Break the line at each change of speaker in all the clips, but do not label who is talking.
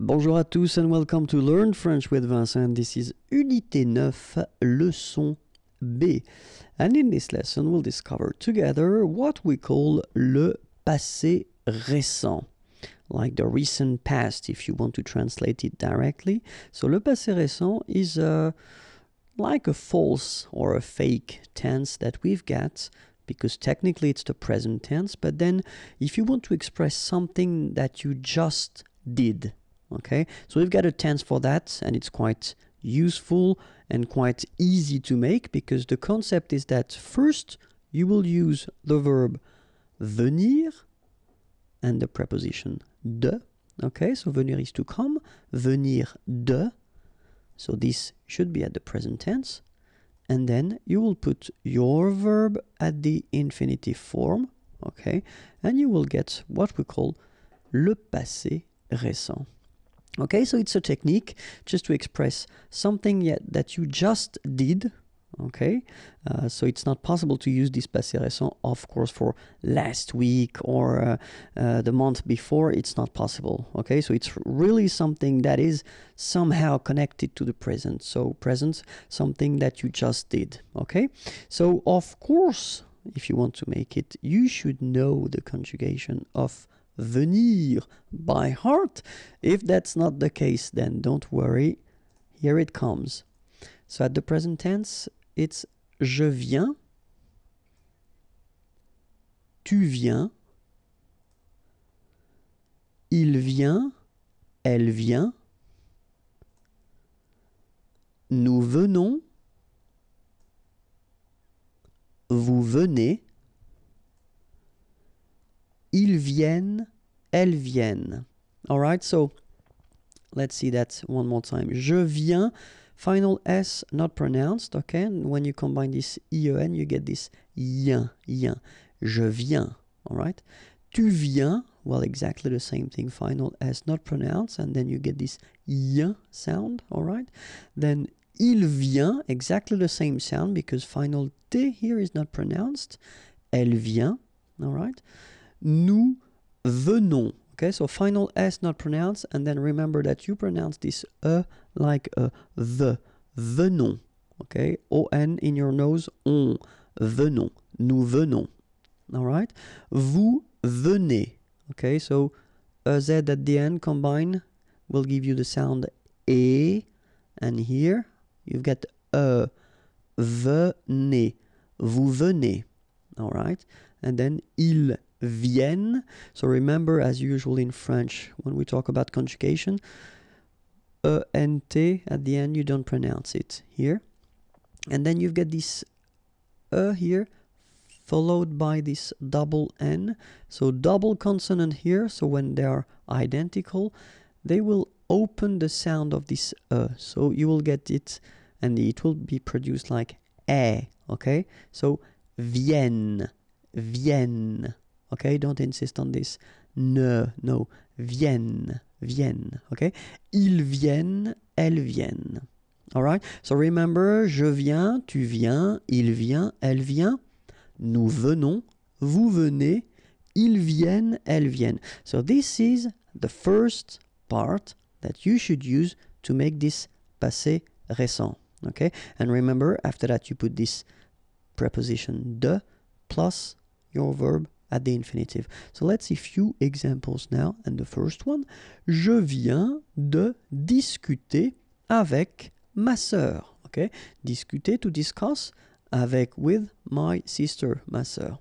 Bonjour à tous and welcome to Learn French with Vincent. This is Unité 9, leçon B. And in this lesson, we'll discover together what we call le passé récent. Like the recent past, if you want to translate it directly. So, le passé récent is a, uh, like a false or a fake tense that we've got because technically it's the present tense. But then, if you want to express something that you just did, okay so we've got a tense for that and it's quite useful and quite easy to make because the concept is that first you will use the verb venir and the preposition de okay so venir is to come venir de so this should be at the present tense and then you will put your verb at the infinitive form okay and you will get what we call le passé récent Okay, so it's a technique just to express something yet that you just did. Okay, uh, so it's not possible to use this passé récent, of course, for last week or uh, uh, the month before. It's not possible. Okay, so it's really something that is somehow connected to the present. So, present, something that you just did. Okay, so of course, if you want to make it, you should know the conjugation of venir by heart. If that's not the case, then don't worry. Here it comes. So at the present tense, it's je viens, tu viens, il vient, elle vient, nous venons, vous venez, Ils viennent, elles viennent. All right, so let's see that one more time. Je viens, final S not pronounced, okay? And when you combine this IEN, you get this yin, yin. Je viens, all right? Tu viens, well, exactly the same thing, final S not pronounced, and then you get this yin sound, all right? Then il vient, exactly the same sound because final T here is not pronounced. Elle vient, all right? nous venons. Okay, so final S not pronounced, and then remember that you pronounce this E like a the, venons. Okay, O-N in your nose, on, venons, nous venons. All right, vous venez. Okay, so a Z at the end combined will give you the sound E, and here you've got E, venez, vous venez. All right, and then il Vienne. So remember, as usual in French, when we talk about conjugation, ENT at the end, you don't pronounce it here. And then you've got this E here, followed by this double N. So double consonant here, so when they are identical, they will open the sound of this e. so you will get it and it will be produced like a okay so vienne vienne Okay, don't insist on this. Ne, no. Viennent, viennent. ok ?« Ils viennent, elles viennent. right. So remember, je viens, tu viens, il vient, elle vient. Nous venons, vous venez, ils viennent, elles viennent. So this is the first part that you should use to make this passé récent. Okay? And remember, after that, you put this preposition de plus your verb at the infinitive. So let's see few examples now. And the first one, je viens de discuter avec ma sœur. Okay? Discuter, to discuss, avec, with my sister, ma sœur.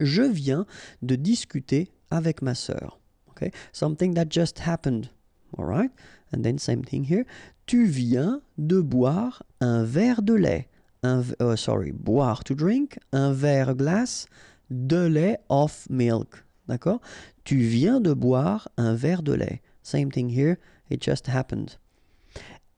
Je viens de discuter avec ma sœur. Okay? Something that just happened. All right? And then same thing here. Tu viens de boire un verre de lait. Oh, sorry, boire to drink, un verre glace de lait of milk. D'accord Tu viens de boire un verre de lait. Same thing here, it just happened.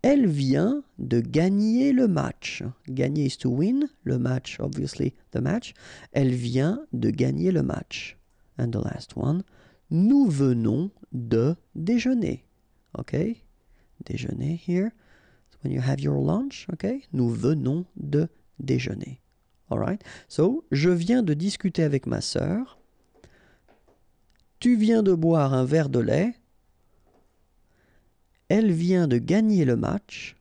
Elle vient de gagner le match. Gagner is to win. Le match, obviously, the match. Elle vient de gagner le match. And the last one. Nous venons de déjeuner. OK Déjeuner here. When you have your lunch, OK Nous venons de déjeuner. Alright? So, je viens de discuter avec ma sœur. Tu viens de boire un verre de lait. Elle vient de gagner le match.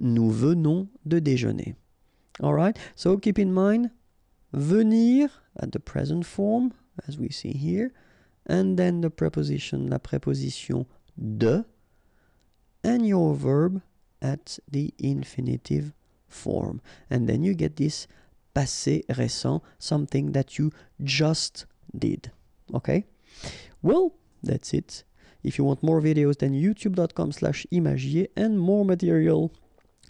Nous venons de déjeuner. Alright? So, keep in mind, venir at the present form, as we see here, and then the preposition, la préposition de, and your verb at the infinitive form. And then you get this passé récent, something that you just did. Okay? Well, that's it. If you want more videos, then youtube.com slash imagier and more material.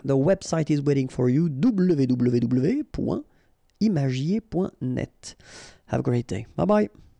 The website is waiting for you, www.imagier.net. Have a great day. Bye-bye.